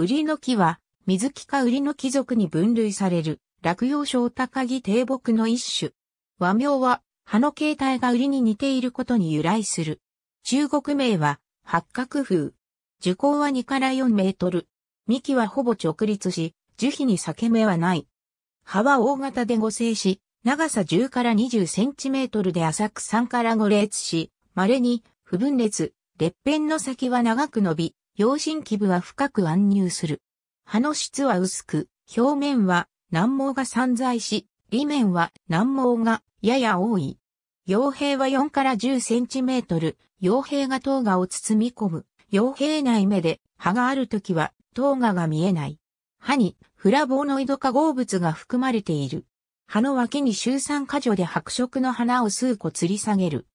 ウリの木は、水木かウリの貴族に分類される、落葉小高木低木の一種。和名は、葉の形態がウリに似ていることに由来する。中国名は、八角風。樹高は2から4メートル。幹はほぼ直立し、樹皮に裂け目はない。葉は大型で合成し、長さ10から20センチメートルで浅く3から5列し、稀に不分裂、裂片の先は長く伸び、葉心基部は深く暗入する。葉の質は薄く、表面は軟毛が散在し、裏面は軟毛がやや多い。傭兵は4から10センチメートル、傭兵が唐がを包み込む。傭兵内目で歯があるときは唐がが見えない。歯にフラボノイド化合物が含まれている。歯の脇に周三箇所で白色の花を数個吊り下げる。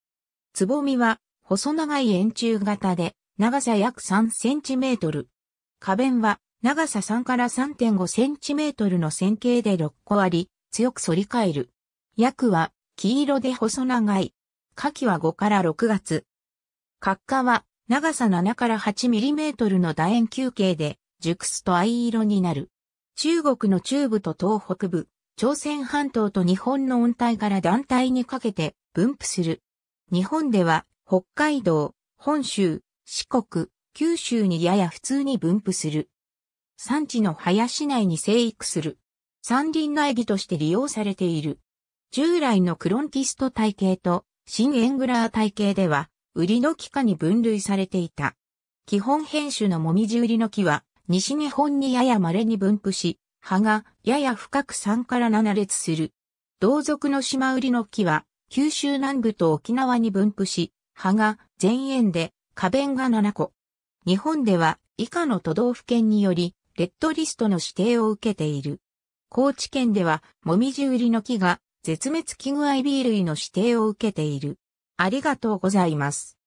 つぼみは細長い円柱型で長さ約3センチメートル。花弁は長さ3から3.5センチメートルの線形で6個あり、強く反り返る。約は黄色で細長い。夏季は5から6月。角化は長さ7から8ミリメートルの楕円球形で熟すと藍色になる。中国の中部と東北部、朝鮮半島と日本の温帯から団体にかけて分布する。日本では北海道、本州、四国、九州にやや普通に分布する。産地の林内に生育する。山林苗木として利用されている。従来のクロンキスト体系と新エングラー体系では、売りの木科に分類されていた。基本変種のもみじ売りの木は、西日本にやや稀に分布し、葉がやや深く3から7列する。同族の島売りの木は、九州南部と沖縄に分布し、葉が前縁で花弁が7個。日本では以下の都道府県により、レッドリストの指定を受けている。高知県では、もみじ売りの木が絶滅危惧 IB 類の指定を受けている。ありがとうございます。